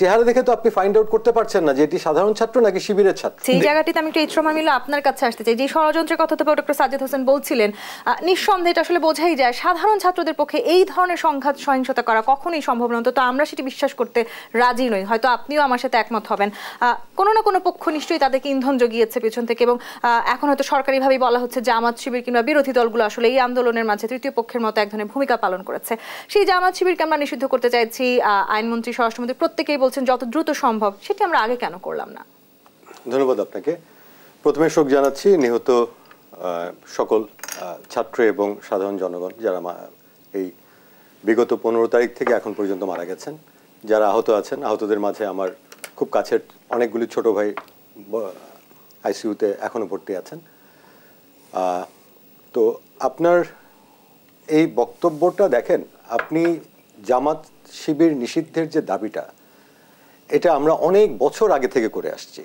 চেহারা দেখে তো আপনি ফাইন্ড আউট করতে পারছেন না যে এটি সাধারণ ছাত্র নাকি শিবিরের ছাত্র সেই জায়গাটিতে আমি একটু ইত্রমা মিলা আপনার কাছে আসতে চাই যে ষড়যন্ত্রের কথা তো ডক্টর সাজ্জাদ হোসেন বলছিলেন নিঃসন্দেহে এটা আসলে বোঝাই যায় সাধারণ ছাত্রদের পক্ষে এই ধরনের সংঘাত সহিংসতা করা কখনোই সম্ভব নয় তো আমরা সেটি বিশ্বাস করতে রাজি নই হয়তো আপনিও আমার সাথে একমত হবেন কোনো না কোনো পক্ষ নিশ্চয়ই তাদেরকে ইন্ধন জগিয়েছে পেছন থেকে এবং এখন হয়তো সরকারিভাবেই বলা হচ্ছে জামাত শিবির কিংবা বিরোধী দলগুলো আসলে এই আন্দোলনের মাঝে তৃতীয় পক্ষের মতো এক ধরনের ভূমিকা পালন করেছে সেই জামাত শিবিরকে আমরা নিষিদ্ধ করতে চাইছি আইনমন্ত্রী স্বরাষ্ট্রমন্ত্রী প্রত্যেকেই বলছেন যত দ্রুত সম্ভব সেটি আমরা আগে কেন করলাম না ধন্যবাদ আপনাকে প্রথমে শোক জানাচ্ছি নিহত সকল ছাত্র এবং সাধারণ জনগণ যারা এই বিগত পনেরো তারিখ থেকে এখন পর্যন্ত মারা গেছেন যারা আহত আছেন আহতদের মাঝে আমার খুব কাছের অনেকগুলি ছোট ভাই আইসিইউতে এখনও ভর্তি আছেন তো আপনার এই বক্তব্যটা দেখেন আপনি জামাত শিবির নিষিদ্ধের যে দাবিটা এটা আমরা অনেক বছর আগে থেকে করে আসছি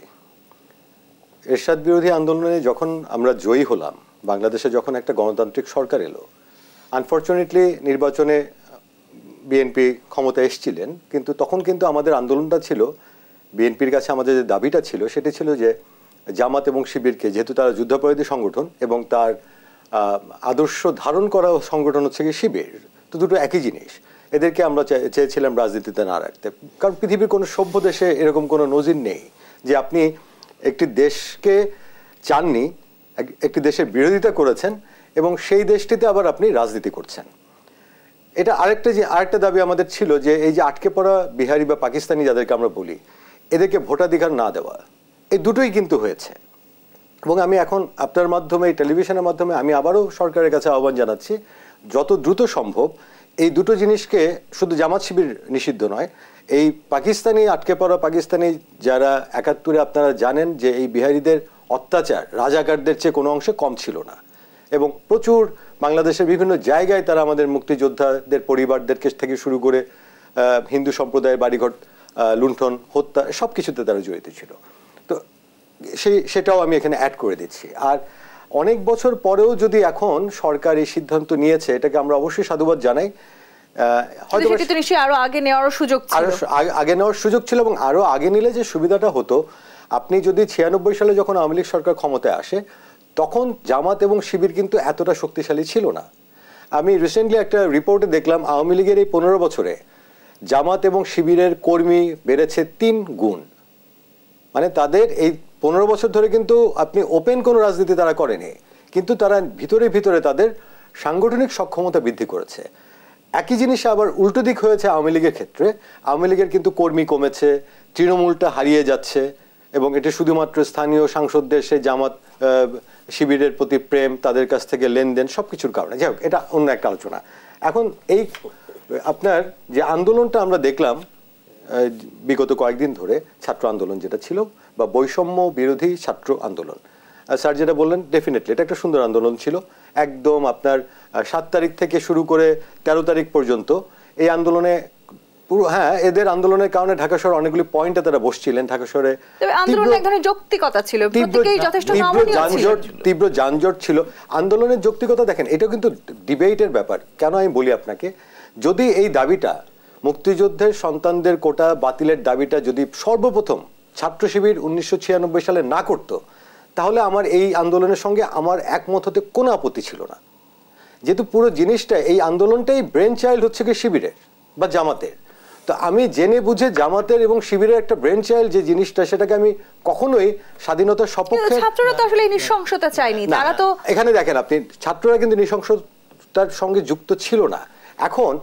এরশাদ বিরোধী আন্দোলনে যখন আমরা জয়ী হলাম বাংলাদেশে যখন একটা গণতান্ত্রিক সরকার এলো আনফর্চুনেটলি নির্বাচনে বিএনপি ক্ষমতায় এসছিলেন কিন্তু তখন কিন্তু আমাদের আন্দোলনটা ছিল বিএনপির কাছে আমাদের যে দাবিটা ছিল সেটি ছিল যে জামাত এবং শিবিরকে যেহেতু তারা যুদ্ধাপরাধী সংগঠন এবং তার আদর্শ ধারণ করা সংগঠন হচ্ছে কি শিবির তো দুটো একই জিনিস এদেরকে আমরা চেয়েছিলাম রাজনীতিতে না রাখতে কারণ পৃথিবীর কোনো সভ্য দেশে এরকম কোনো নজির নেই যে আপনি একটি দেশকে চাননি একটি দেশের বিরোধিতা করেছেন এবং সেই দেশটিতে আবার আপনি রাজনীতি করছেন এটা আরেকটা যে আরেকটা দাবি আমাদের ছিল যে এই যে আটকে পড়া বিহারি বা পাকিস্তানি যাদেরকে আমরা বলি এদেরকে ভোটাধিকার না দেওয়া এই দুটোই কিন্তু হয়েছে এবং আমি এখন আপনার মাধ্যমে টেলিভিশনের মাধ্যমে আমি আবারও সরকারের কাছে আহ্বান জানাচ্ছি যত দ্রুত সম্ভব এই দুটো জিনিসকে শুধু জামাত শিবির নিষিদ্ধ নয় এই পাকিস্তানি আটকে পড়া পাকিস্তানি যারা একাত্তরে আপনারা জানেন যে এই বিহারিদের অত্যাচার রাজাকারদের চেয়ে কোনো অংশে কম ছিল না এবং প্রচুর বাংলাদেশের বিভিন্ন জায়গায় তারা আমাদের মুক্তিযোদ্ধাদের পরিবারদেরকে থেকে শুরু করে হিন্দু সম্প্রদায়ের বাড়িঘর লুণ্ঠন হত্যা সব কিছুতে তারা জড়িত ছিল তো সেই সেটাও আমি এখানে অ্যাড করে দিচ্ছি আর অনেক বছর পরেও যদি এখন সরকার এই সিদ্ধান্ত নিয়েছে এটাকে আমরা অবশ্যই সাধুবাদ জানাই হয়তো আরো আগে নেওয়ার সুযোগ ছিল আগে নেওয়ার সুযোগ ছিল এবং আরো আগে নিলে যে সুবিধাটা হতো আপনি যদি ছিয়ানব্বই সালে যখন আওয়ামী লীগ সরকার ক্ষমতায় আসে তখন জামাত এবং শিবির কিন্তু এতটা শক্তিশালী ছিল না আমি রিসেন্টলি একটা রিপোর্টে দেখলাম আওয়ামী লীগের এই পনেরো বছরে জামাত এবং শিবিরের কর্মী বেড়েছে তিন গুণ মানে তাদের এই পনেরো বছর ধরে কিন্তু আপনি ওপেন কোনো রাজনীতি তারা করেনি কিন্তু তারা ভিতরে ভিতরে তাদের সাংগঠনিক সক্ষমতা বৃদ্ধি করেছে একই জিনিস আবার উল্টো দিক হয়েছে আওয়ামী লীগের ক্ষেত্রে আওয়ামী লীগের কিন্তু কর্মী কমেছে তৃণমূলটা হারিয়ে যাচ্ছে এবং এটি শুধুমাত্র স্থানীয় সাংসদদের সেই জামাত শিবিরের প্রতি প্রেম তাদের কাছ থেকে লেনদেন সব কিছুর কারণে যাই হোক এটা অন্য একটা আলোচনা এখন এই আপনার যে আন্দোলনটা আমরা দেখলাম বিগত কয়েকদিন ধরে ছাত্র আন্দোলন যেটা ছিল বা বৈষম্য বিরোধী ছাত্র আন্দোলন স্যার যেটা বললেন ডেফিনেটলি এটা একটা সুন্দর আন্দোলন ছিল একদম আপনার সাত তারিখ থেকে শুরু করে ১৩ তারিখ পর্যন্ত এই আন্দোলনে পুরো হ্যাঁ এদের আন্দোলনের কারণে ঢাকা শহরে অনেকগুলি পয়েন্টে তারা বসছিলেন ঢাকা শহরে যৌক্তিকতা ছিল যথেষ্ট যানজট তীব্র যানজট ছিল আন্দোলনের যৌক্তিকতা দেখেন এটা কিন্তু ডিবেটের ব্যাপার কেন আমি বলি আপনাকে যদি এই দাবিটা মুক্তিযুদ্ধের সন্তানদের কোটা বাতিলের দাবিটা যদি সর্বপ্রথম ছাত্র শিবির উনিশশো সালে না করত তাহলে আমার এই আন্দোলনের সঙ্গে আমার একমত হতে কোনো আপত্তি ছিল না যেহেতু পুরো জিনিসটা এই আন্দোলনটাই ব্রেন চাইল্ড হচ্ছে কি শিবিরের বা জামাতের তো আমি জেনে বুঝে জামাতের এবং শিবিরের একটা ব্রেন চাইল্ড যে জিনিসটা সেটাকে আমি কখনোই স্বাধীনতার সপক্ষে ছাত্ররা তো আসলে তারা তো এখানে দেখেন আপনি ছাত্ররা কিন্তু নৃশংসতার সঙ্গে যুক্ত ছিল না এখন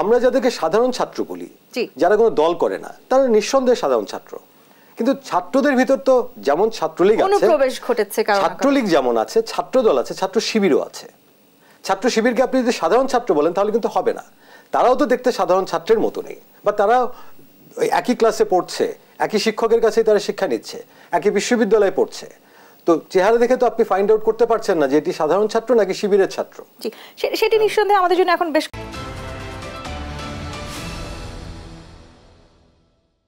আমরা যাদেরকে সাধারণ ছাত্র বলি যারা কোনো দল করে না তারা নিঃসন্দেহে সাধারণ ছাত্র কিন্তু ছাত্রদের ভিতর তো যেমন ছাত্রলীগ আছে ছাত্রলীগ যেমন আছে ছাত্রদল আছে ছাত্র শিবিরও আছে ছাত্র শিবিরকে আপনি যদি সাধারণ ছাত্র বলেন তাহলে কিন্তু হবে না তারাও তো দেখতে সাধারণ ছাত্রের মতো নেই বা তারা একই ক্লাসে পড়ছে একই শিক্ষকের কাছেই তারা শিক্ষা নিচ্ছে একই বিশ্ববিদ্যালয়ে পড়ছে তো চেহারা দেখে তো আপনি ফাইন্ড আউট করতে পারছেন না যে এটি সাধারণ ছাত্র নাকি শিবিরের ছাত্র সেটি নিঃসন্দেহে আমাদের জন্য এখন বেশ